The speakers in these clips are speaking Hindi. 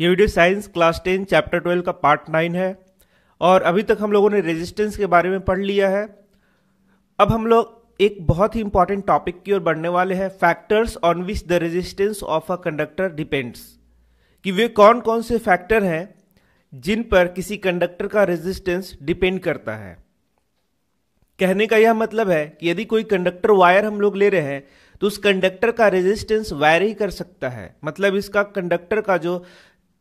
ये video science class ten chapter twelve का पार्ट नाइन है और अभी तक हम लोगों ने रेजिस्टेंस के बारे में पढ़ लिया है अब हम लोग एक बहुत ही इंपॉर्टेंट टॉपिक की ओर बढ़ने वाले हैं factors on which the resistance of a conductor depends कि वे कौन कौन से फैक्टर हैं जिन पर किसी कंडक्टर का रेजिस्टेंस डिपेंड करता है कहने का यह मतलब है कि यदि कोई कंडक्टर वायर हम लोग ले रहे हैं तो उस कंडक्टर का रेजिस्टेंस वायर ही कर सकता है मतलब इसका कंडक्टर का जो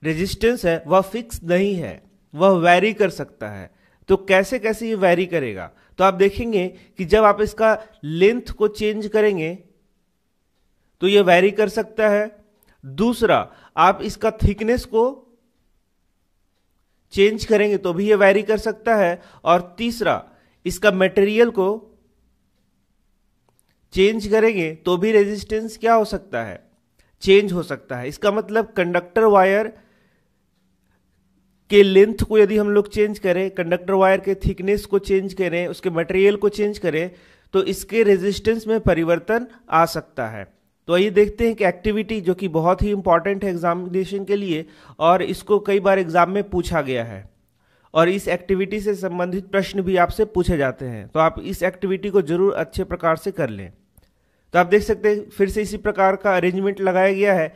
रेजिस्टेंस है वह फिक्स नहीं है वह वैरी कर सकता है तो कैसे कैसे ये वैरी करेगा तो आप देखेंगे कि जब आप इसका लेंथ को चेंज करेंगे तो ये वैरी कर सकता है दूसरा आप इसका थिकनेस को चेंज करेंगे तो भी ये वैरी कर सकता है और तीसरा इसका मटेरियल को चेंज करेंगे तो भी रेजिस्टेंस क्या हो सकता है चेंज हो सकता है इसका मतलब कंडक्टर वायर के लेंथ को यदि हम लोग चेंज करें कंडक्टर वायर के थिकनेस को चेंज करें उसके मटेरियल को चेंज करें तो इसके रेजिस्टेंस में परिवर्तन आ सकता है तो आइए देखते हैं कि एक्टिविटी जो कि बहुत ही इंपॉर्टेंट है एग्जामिनेशन के लिए और इसको कई बार एग्जाम में पूछा गया है और इस एक्टिविटी से संबंधित प्रश्न भी आपसे पूछे जाते हैं तो आप इस एक्टिविटी को जरूर अच्छे प्रकार से कर लें तो आप देख सकते हैं फिर से इसी प्रकार का अरेंजमेंट लगाया गया है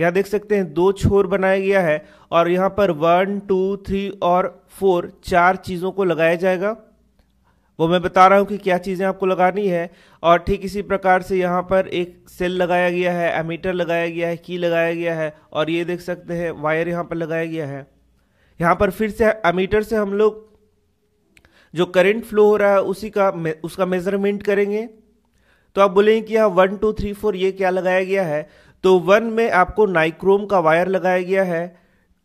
यहाँ देख सकते हैं दो छोर बनाया गया है और यहाँ पर वन टू थ्री और फोर चार चीज़ों को लगाया जाएगा वो मैं बता रहा हूँ कि क्या चीज़ें आपको लगानी है और ठीक इसी प्रकार से यहाँ पर एक सेल लगाया गया है एमीटर लगाया गया है की लगाया गया है और ये देख सकते हैं वायर यहाँ पर लगाया गया है यहाँ पर फिर से एमीटर से हम लोग जो करंट फ्लो हो रहा है उसी का उसका मेजरमेंट करेंगे तो आप बोलेंगे कि यहाँ वन टू थ्री फोर ये क्या लगाया गया है तो वन में आपको नाइक्रोम का वायर लगाया गया है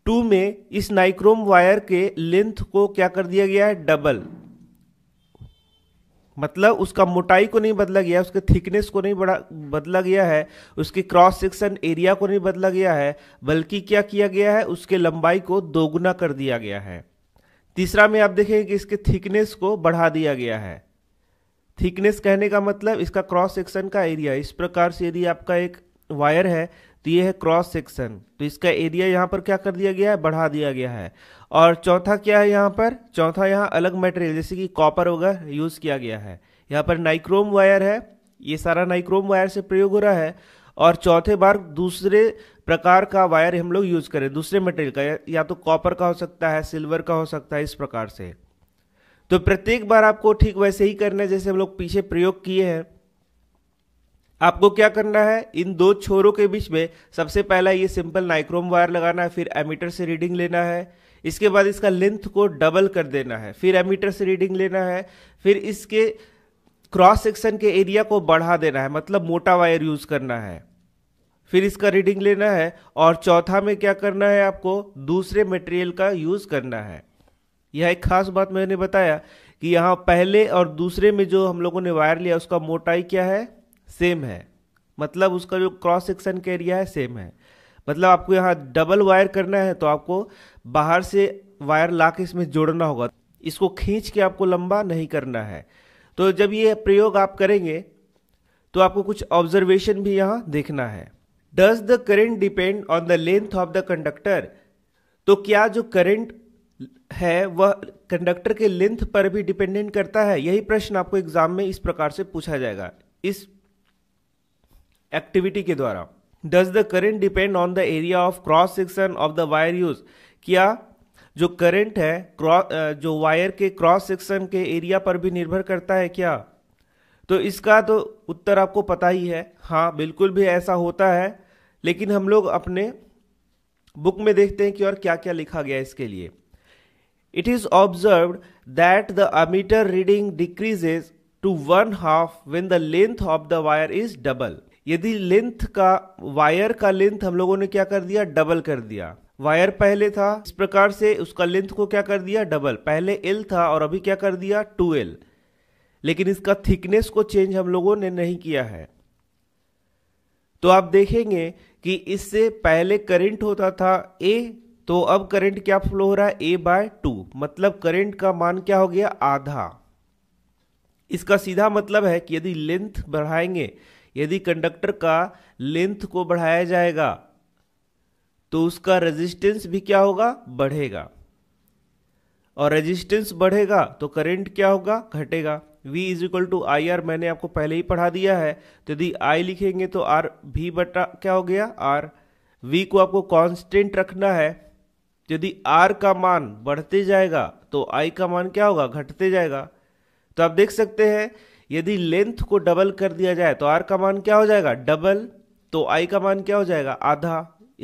टू में इस नाइक्रोम वायर के लेंथ को क्या कर दिया गया है डबल मतलब उसका मोटाई को नहीं बदला गया उसके थिकनेस को नहीं बड़ा बदला गया है उसके क्रॉस सेक्शन एरिया को नहीं बदला गया है बल्कि क्या किया गया है उसके लंबाई को दोगुना कर दिया गया है तीसरा में आप देखेंगे कि इसके थिकनेस को बढ़ा दिया गया है थिकनेस कहने का मतलब इसका क्रॉस सेक्शन का एरिया इस प्रकार से यदि आपका एक वायर है तो ये है क्रॉस सेक्शन तो इसका एरिया यहाँ पर क्या कर दिया गया है बढ़ा दिया गया है और चौथा क्या है यहाँ पर चौथा यहाँ अलग मटेरियल जैसे कि कॉपर वगैरह यूज़ किया गया है यहाँ पर नाइक्रोम वायर है ये सारा नाइक्रोम वायर से प्रयोग हो रहा है और चौथे बार दूसरे प्रकार का वायर हम लोग यूज़ करें दूसरे मटेरियल का या, या तो कॉपर का हो सकता है सिल्वर का हो सकता है इस प्रकार से तो प्रत्येक बार आपको ठीक वैसे ही करना है जैसे हम लोग पीछे प्रयोग किए हैं आपको क्या करना है इन दो छोरों के बीच में सबसे पहला ये सिंपल नाइक्रोम वायर लगाना है फिर एमीटर से रीडिंग लेना है इसके बाद इसका लेंथ को डबल कर देना है फिर एमीटर से रीडिंग लेना है फिर इसके क्रॉस सेक्शन के एरिया को बढ़ा देना है मतलब मोटा वायर यूज करना है फिर इसका रीडिंग लेना है और चौथा में क्या करना है आपको दूसरे मटेरियल का यूज करना है यह एक खास बात मैंने बताया कि यहाँ पहले और दूसरे में जो हम लोगों ने वायर लिया उसका मोटाई क्या है सेम है मतलब उसका जो क्रॉस सेक्शन का एरिया है सेम है मतलब आपको यहाँ डबल वायर करना है तो आपको बाहर से वायर ला के इसमें जोड़ना होगा इसको खींच के आपको लंबा नहीं करना है तो जब ये प्रयोग आप करेंगे तो आपको कुछ ऑब्जर्वेशन भी यहाँ देखना है does the current depend on the length of the conductor तो क्या जो करेंट है वह कंडक्टर के लेंथ पर भी डिपेंडेंट करता है यही प्रश्न आपको एग्जाम में इस प्रकार से पूछा जाएगा इस एक्टिविटी के द्वारा does the current depend on the area of cross section of the wire use क्या जो करंट है जो वायर के क्रॉस सेक्शन के एरिया पर भी निर्भर करता है क्या तो इसका तो उत्तर आपको पता ही है हाँ बिल्कुल भी ऐसा होता है लेकिन हम लोग अपने बुक में देखते हैं कि और क्या क्या लिखा गया इसके लिए it is observe that the ammeter reading decreases to one half when the length of the wire is double यदि लेंथ का वायर का लेंथ हम लोगों ने क्या कर दिया डबल कर दिया वायर पहले था इस प्रकार से उसका लेंथ को क्या कर दिया डबल पहले एल था और अभी क्या कर दिया टू एल लेकिन इसका थिकनेस को चेंज हम लोगों ने नहीं किया है तो आप देखेंगे कि इससे पहले करंट होता था ए तो अब करंट क्या फ्लो हो रहा है ए बाय टू मतलब करंट का मान क्या हो गया आधा इसका सीधा मतलब है कि यदि लेंथ बढ़ाएंगे यदि कंडक्टर का लेंथ को बढ़ाया जाएगा तो उसका रेजिस्टेंस भी क्या होगा बढ़ेगा और रेजिस्टेंस बढ़ेगा तो करंट क्या होगा घटेगा V is equal to I R मैंने आपको पहले ही पढ़ा दिया है तो यदि I लिखेंगे तो R V बटा क्या हो गया R V को आपको कांस्टेंट रखना है तो यदि R का मान बढ़ते जाएगा तो I का मान क्या होगा घटते जाएगा तो आप देख सकते हैं यदि लेंथ को डबल कर दिया जाए तो आर का मान क्या हो जाएगा डबल तो आई का मान क्या हो जाएगा आधा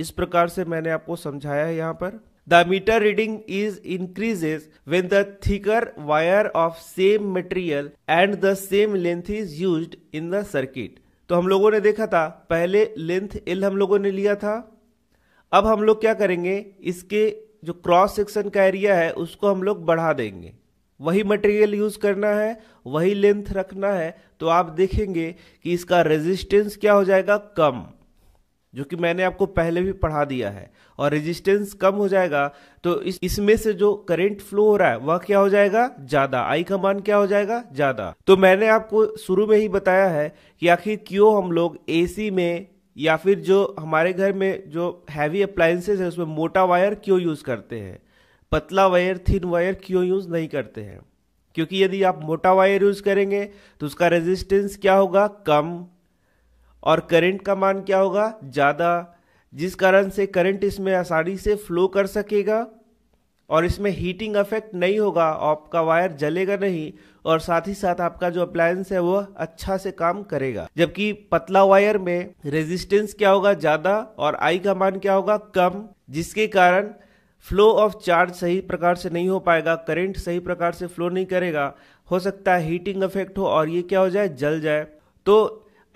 इस प्रकार से मैंने आपको समझाया है यहाँ पर the meter reading is increases when the thicker wire of same material and the same length is use in the circuit तो हम लोगों ने देखा था पहले लेंथ एल हम लोगों ने लिया था अब हम लोग क्या करेंगे इसके जो क्रॉस सेक्शन का एरिया है उसको हम लोग बढ़ा देंगे वही मटेरियल यूज करना है वही लेंथ रखना है तो आप देखेंगे कि इसका रेजिस्टेंस क्या हो जाएगा कम जो कि मैंने आपको पहले भी पढ़ा दिया है और रेजिस्टेंस कम हो जाएगा तो इस इसमें से जो करंट फ्लो हो रहा है वह क्या हो जाएगा ज्यादा आई का मान क्या हो जाएगा ज्यादा तो मैंने आपको शुरू में ही बताया है कि आखिर क्यों हम लोग एसी में या फिर जो हमारे घर में जो हैवी अप्लायसेज है उसमें मोटा वायर क्यों यूज करते हैं पतला वायर थिन वायर क्यों यूज़ नहीं करते हैं क्योंकि यदि आप मोटा वायर यूज़ करेंगे तो उसका रेजिस्टेंस क्या होगा कम और करंट का मान क्या होगा ज़्यादा जिस कारण से करंट इसमें आसानी से फ्लो कर सकेगा और इसमें हीटिंग इफेक्ट नहीं होगा आपका वायर जलेगा नहीं और साथ ही साथ आपका जो अप्लायंस है वह अच्छा से काम करेगा जबकि पतला वायर में रेजिस्टेंस क्या होगा ज़्यादा और आई का मान क्या होगा कम जिसके कारण फ्लो ऑफ चार्ज सही प्रकार से नहीं हो पाएगा करंट सही प्रकार से फ्लो नहीं करेगा हो सकता है हीटिंग इफेक्ट हो और ये क्या हो जाए जल जाए तो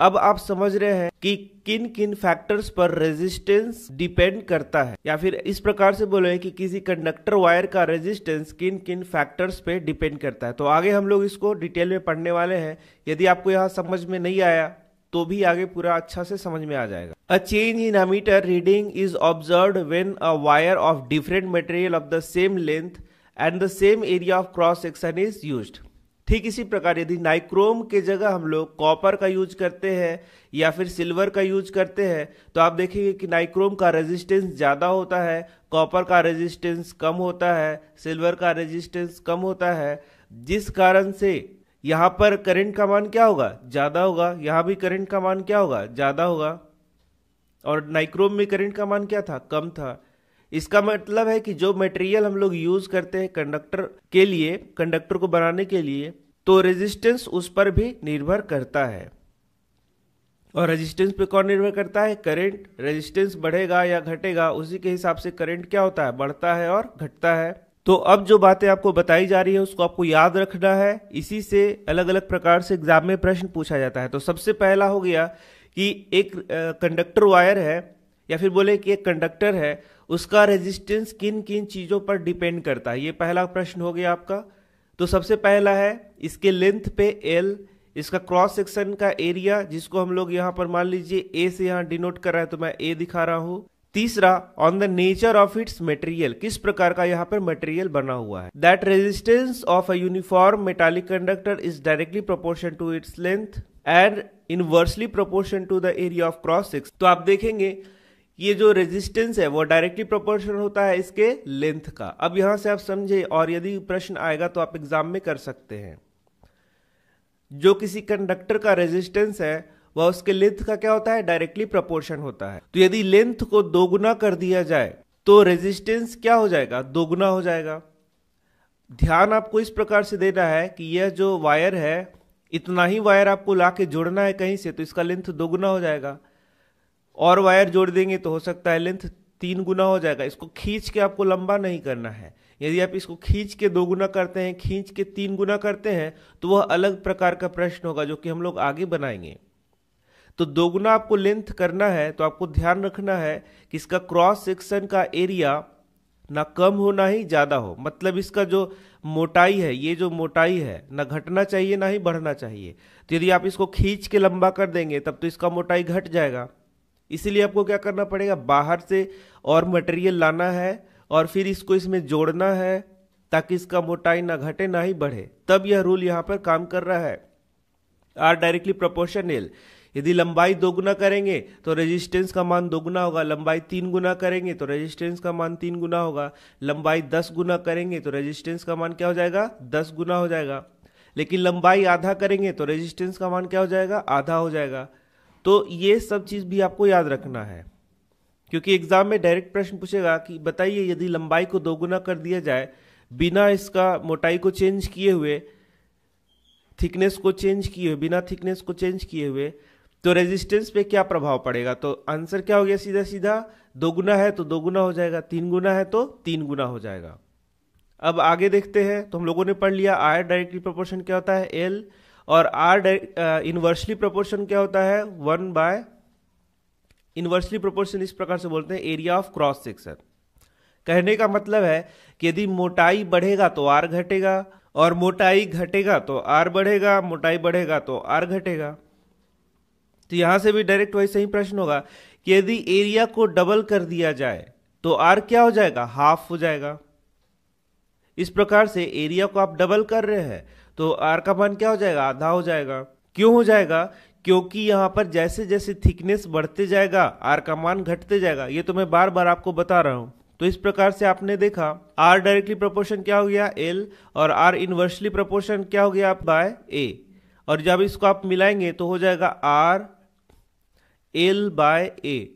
अब आप समझ रहे हैं कि किन किन फैक्टर्स पर रेजिस्टेंस डिपेंड करता है या फिर इस प्रकार से बोले कि किसी कंडक्टर वायर का रेजिस्टेंस किन किन फैक्टर्स पे डिपेंड करता है तो आगे हम लोग इसको डिटेल में पढ़ने वाले हैं यदि आपको यहाँ समझ में नहीं आया तो भी आगे पूरा अच्छा से समझ में आ जाएगा a change in ammeter reading is observe when a wire of different material of the same length and the same area of cross section is use ठीक इसी प्रकार यदि नाइक्रोम के जगह हम लोग कॉपर का यूज करते हैं या फिर सिल्वर का यूज करते हैं तो आप देखेंगे कि नाइक्रोम का रेजिस्टेंस ज़्यादा होता है कॉपर का रेजिस्टेंस कम होता है सिल्वर का रेजिस्टेंस कम होता है जिस कारण से यहाँ पर करंट का मान क्या होगा ज़्यादा होगा यहां भी करंट का मान क्या होगा ज़्यादा होगा और नाइक्रोम में करंट का मान क्या था कम था इसका मतलब है कि जो मटेरियल हम लोग यूज़ करते हैं कंडक्टर के लिए कंडक्टर को बनाने के लिए तो रेजिस्टेंस उस पर भी निर्भर करता है और रेजिस्टेंस पे कौन निर्भर करता है करंट रेजिस्टेंस बढ़ेगा या घटेगा उसी के हिसाब से करंट क्या होता है बढ़ता है और घटता है तो अब जो बातें आपको बताई जा रही है उसको आपको याद रखना है इसी से अलग अलग प्रकार से एग्जाम में प्रश्न पूछा जाता है तो सबसे पहला हो गया कि एक कंडक्टर वायर है या फिर बोले कि एक कंडक्टर है उसका रेजिस्टेंस किन किन चीज़ों पर डिपेंड करता है ये पहला प्रश्न हो गया आपका तो सबसे पहला है इसके लेंथ पे एल इसका क्रॉस सेक्शन का एरिया जिसको हम लोग यहाँ पर मान लीजिए ए से यहाँ डिनोट कर रहा है तो मैं ए दिखा रहा हूं तीसरा on the nature of its material किस प्रकार का यहाँ पर मटेरियल बना हुआ है that resistance of a uniform metallic conductor is directly proportion to its length and inversely proportion to the area of cross section तो आप देखेंगे ये जो रेजिस्टेंस है वो डायरेक्टली प्रोपोर्शन होता है इसके लेंथ का अब यहां से आप समझे और यदि प्रश्न आएगा तो आप एग्जाम में कर सकते हैं जो किसी कंडक्टर का रेजिस्टेंस है वह उसके लेंथ का क्या होता है डायरेक्टली प्रपोर्शन होता है तो यदि लेंथ को दोगुना कर दिया जाए तो रेजिस्टेंस क्या हो जाएगा दोगुना हो जाएगा ध्यान आपको इस प्रकार से देना है कि यह जो वायर है इतना ही वायर आपको ला के जोड़ना है कहीं से तो इसका लेंथ दोगुना हो जाएगा और वायर जोड़ देंगे तो हो सकता है लेंथ तीन गुना हो जाएगा इसको खींच के आपको लंबा नहीं करना है यदि आप इसको खींच के दो गुना करते हैं खींच के तीन गुना करते हैं तो वह अलग प्रकार का प्रश्न होगा जो कि हम लोग आगे बनाएंगे तो दोगुना आपको लेंथ करना है तो आपको ध्यान रखना है कि इसका क्रॉस सेक्शन का एरिया ना कम हो ना ही ज़्यादा हो मतलब इसका जो मोटाई है ये जो मोटाई है ना घटना चाहिए ना ही बढ़ना चाहिए तो यदि आप इसको खींच के लंबा कर देंगे तब तो इसका मोटाई घट जाएगा इसीलिए आपको क्या करना पड़ेगा बाहर से और मटेरियल लाना है और फिर इसको इसमें जोड़ना है ताकि इसका मोटाई ना घटे ना ही बढ़े तब यह रूल यहाँ पर काम कर रहा है आर डायरेक्टली प्रोपोर्शनल यदि लंबाई दोगुना करेंगे तो रेजिस्टेंस का मान दोगुना होगा लंबाई तीन गुना करेंगे तो रेजिस्टेंस का मान तीन गुना होगा लंबाई दस गुना करेंगे तो रेजिस्टेंस का मान क्या हो जाएगा दस गुना हो जाएगा लेकिन लंबाई आधा करेंगे तो रेजिस्टेंस का मान क्या हो जाएगा आधा हो जाएगा तो ये सब चीज़ भी आपको याद रखना है क्योंकि एग्जाम में डायरेक्ट प्रश्न पूछेगा कि बताइए यदि लंबाई को दोगुना कर दिया जाए बिना इसका मोटाई को चेंज किए हुए थिकनेस को चेंज किए हुए बिना थिकनेस को चेंज किए हुए तो रेजिस्टेंस पे क्या प्रभाव पड़ेगा तो आंसर क्या हो गया सीधा सीधा दो गुना है तो दो गुना हो जाएगा तीन गुना है तो तीन गुना हो जाएगा अब आगे देखते हैं तो हम लोगों ने पढ़ लिया आर डायरेक्टली प्रोपोर्शन क्या होता है एल और आर इनवर्सली प्रोपोर्शन क्या होता है वन बाय इनवर्सली प्रोपोर्शन इस प्रकार से बोलते हैं एरिया ऑफ क्रॉस सेक्शन कहने का मतलब है कि यदि मोटाई बढ़ेगा तो आर घटेगा और मोटाई घटेगा तो आर बढ़ेगा मोटाई बढ़ेगा तो आर घटेगा तो यहां से भी डायरेक्ट वही सही प्रश्न होगा कि यदि एरिया को डबल कर दिया जाए तो आर क्या हो जाएगा हाफ हो जाएगा इस प्रकार से एरिया को आप डबल कर रहे हैं तो आर का मान क्या हो जाएगा आधा हो जाएगा क्यों हो जाएगा क्योंकि यहां पर जैसे जैसे थिकनेस बढ़ते जाएगा आर का मान घटते जाएगा ये तो मैं बार बार आपको बता रहा हूं तो इस प्रकार से आपने देखा आर डायरेक्टली प्रोपोर्शन क्या हो गया एल और आर इनवर्सली प्रोपोर्शन क्या हो गया आप बाय ए और जब इसको आप मिलाएंगे तो हो जाएगा आर एल बाय ए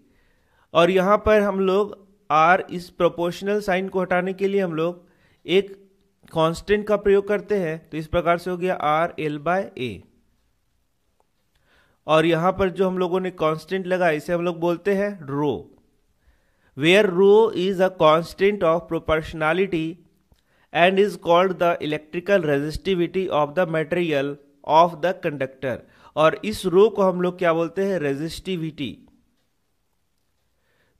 और यहाँ पर हम लोग आर इस प्रोपोर्शनल साइन को हटाने के लिए हम लोग एक कांस्टेंट का प्रयोग करते हैं तो इस प्रकार से हो गया आर एल बाय ए और यहाँ पर जो हम लोगों ने कांस्टेंट लगा इसे हम लोग बोलते हैं rho where rho is a constant of proportionality and is called the electrical resistivity of the material of the conductor और इस रो को हम लोग क्या बोलते हैं रेजिस्टिविटी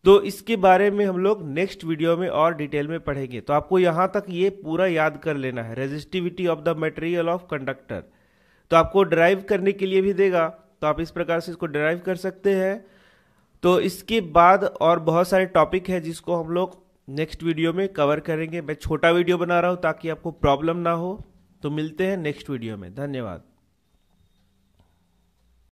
तो इसके बारे में हम लोग नेक्स्ट वीडियो में और डिटेल में पढ़ेंगे तो आपको यहां तक ये पूरा याद कर लेना है resistivity of the material of conductor तो आपको ड्राइव करने के लिए भी देगा तो आप इस प्रकार से इसको ड्राइव कर सकते हैं तो इसके बाद और बहुत सारे टॉपिक है जिसको हम लोग नेक्स्ट वीडियो में कवर करेंगे मैं छोटा वीडियो बना रहा हूँ ताकि आपको प्रॉब्लम ना हो तो मिलते हैं नेक्स्ट वीडियो में धन्यवाद